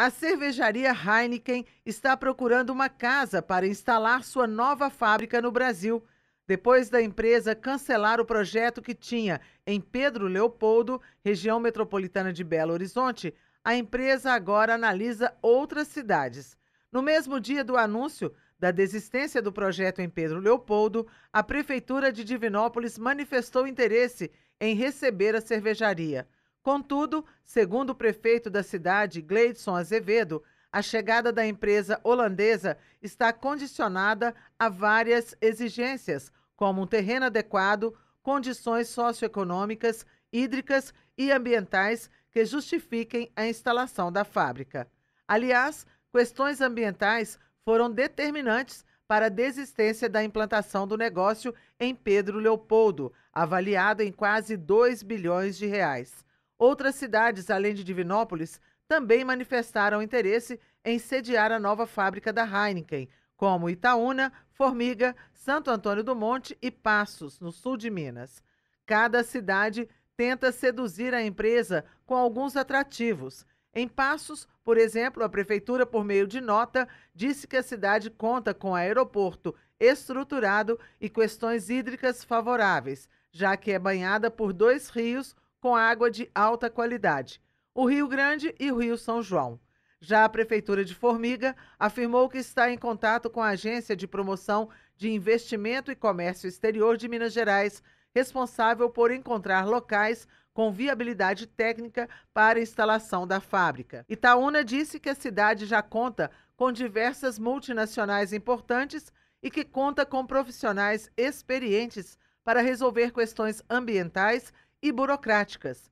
A cervejaria Heineken está procurando uma casa para instalar sua nova fábrica no Brasil, depois da empresa cancelar o projeto que tinha em Pedro Leopoldo, região metropolitana de Belo Horizonte. A empresa agora analisa outras cidades. No mesmo dia do anúncio da desistência do projeto em Pedro Leopoldo, a prefeitura de Divinópolis manifestou interesse em receber a cervejaria. Contudo, segundo o prefeito da cidade, Gleidson Azevedo, a chegada da empresa holandesa está condicionada a várias exigências, como um terreno adequado, condições socioeconômicas, hídricas e ambientais que justifiquem a instalação da fábrica. Aliás, questões ambientais foram determinantes para a desistência da implantação do negócio em Pedro Leopoldo, avaliado em quase 2 bilhões de reais. Outras cidades, além de Divinópolis, também manifestaram interesse em sediar a nova fábrica da Heineken, como Itaúna, Formiga, Santo Antônio do Monte e Passos, no sul de Minas. Cada cidade tenta seduzir a empresa com alguns atrativos. Em Passos, por exemplo, a prefeitura, por meio de nota, disse que a cidade conta com aeroporto estruturado e questões hídricas favoráveis, já que é banhada por dois rios, com água de alta qualidade, o Rio Grande e o Rio São João. Já a Prefeitura de Formiga afirmou que está em contato com a Agência de Promoção de Investimento e Comércio Exterior de Minas Gerais, responsável por encontrar locais com viabilidade técnica para instalação da fábrica. Itaúna disse que a cidade já conta com diversas multinacionais importantes e que conta com profissionais experientes para resolver questões ambientais e burocráticas,